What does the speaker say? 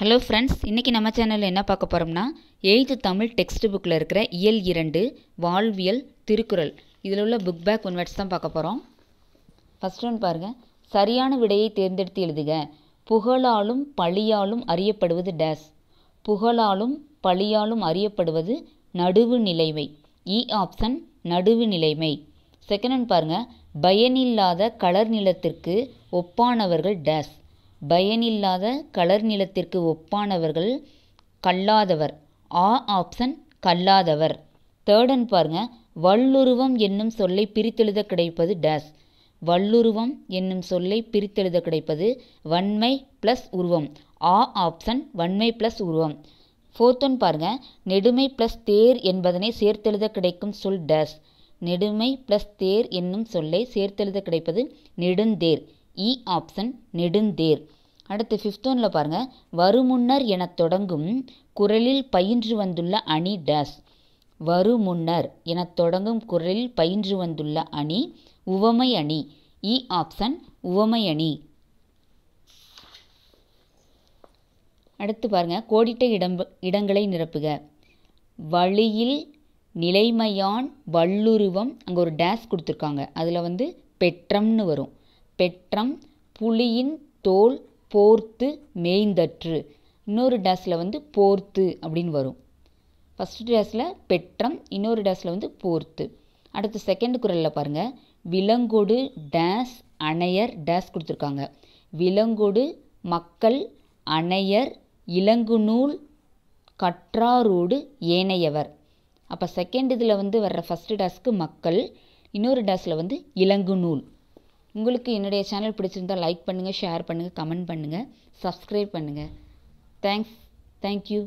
hello friends இன்றைக்கி நம்ம சேனலில் என்ன பார்க்க போகிறோம்னா எயித்து தமிழ் டெக்ஸ்ட் புக்கில் இருக்கிற இயல் இரண்டு வாழ்வியல் திருக்குறள் இதில் உள்ள புக் பேக் ஒன்வெட்ஸ் தான் பார்க்க போகிறோம் ஃபஸ்ட் ஒன் பாருங்கள் சரியான விடையை தேர்ந்தெடுத்து எழுதுக புகழாலும் பழியாலும் அறியப்படுவது டேஸ் புகழாலும் பழியாலும் அறியப்படுவது நடுவு நிலைமை இ e ஆப்ஷன் நடுவு நிலைமை செகண்ட் ஒன் பாருங்கள் பயனில்லாத கலர் நிலத்திற்கு ஒப்பானவர்கள் டேஸ் பயனில்லாத கலர் நிலத்திற்கு ஒப்பானவர்கள் கல்லாதவர் ஆ ஆப்ஷன் கல்லாதவர் தேர்டன் பாருங்க வல்லுருவம் என்னும் சொல்லை பிரித்தெழுத கிடைப்பது டேஸ் வல்லுருவம் என்னும் சொல்லை பிரித்தெழுத கிடைப்பது வன்மை ப்ளஸ் உருவம் ஆ ஆப்ஷன் வன்மை ப்ளஸ் உருவம் ஃபோர்த் ஒன் பாருங்க நெடுமை ப்ளஸ் தேர் என்பதனை சேர்த்தெழுத கிடைக்கும் சொல் டேஸ் நெடுமை ப்ளஸ் தேர் என்னும் சொல்லை சேர்த்தெழுத கிடைப்பது நெடுந்தேர் இ e ஆப்ஷன் நெடுந்தேர் அடுத்து ஃபிஃப்த் பாருங்கள் வருமுன்னர் என தொடங்கும் குரலில் பயின்று வந்துள்ள அணி டேஸ் வருமுன்னர் என தொடங்கும் குரலில் பயின்று வந்துள்ள அணி உவமை அணி இ e ஆப்ஷன் உவமை அணி அடுத்து பாருங்கள் கோடிட்ட இடம் இடங்களை நிரப்புக வழியில் நிலைமையான் வல்லுருவம் அங்கே ஒரு டேஸ் கொடுத்துருக்காங்க அதில் வந்து பெற்றம்னு வரும் பெற்றம் புலியின் தோல் போர்த்து மேய்ந்தற்று இன்னொரு டேஸில் வந்து போர்த்து அப்படின்னு வரும் ஃபஸ்ட் டேஸில் பெற்றம் இன்னொரு டேஸில் வந்து போர்த்து அடுத்து செகண்ட் குரலில் பாருங்கள் விலங்கொடு டேஸ் அணையர் டேஸ் கொடுத்துருக்காங்க விலங்கொடு மக்கள் அணையர் இலங்கு நூல் கற்றாரோடு ஏனையவர் அப்போ செகண்ட் இதில் வந்து வர்ற ஃபஸ்ட்டு டேஸ்க்கு மக்கள் இன்னொரு டேஸில் வந்து இலங்கு நூல் உங்களுக்கு என்னுடைய சேனல் பிடிச்சிருந்தால் லைக் பண்ணுங்கள் ஷேர் பண்ணுங்கள் கமெண்ட் பண்ணுங்கள் சப்ஸ்கிரைப் பண்ணுங்கள் தேங்க்ஸ் தேங்க்யூ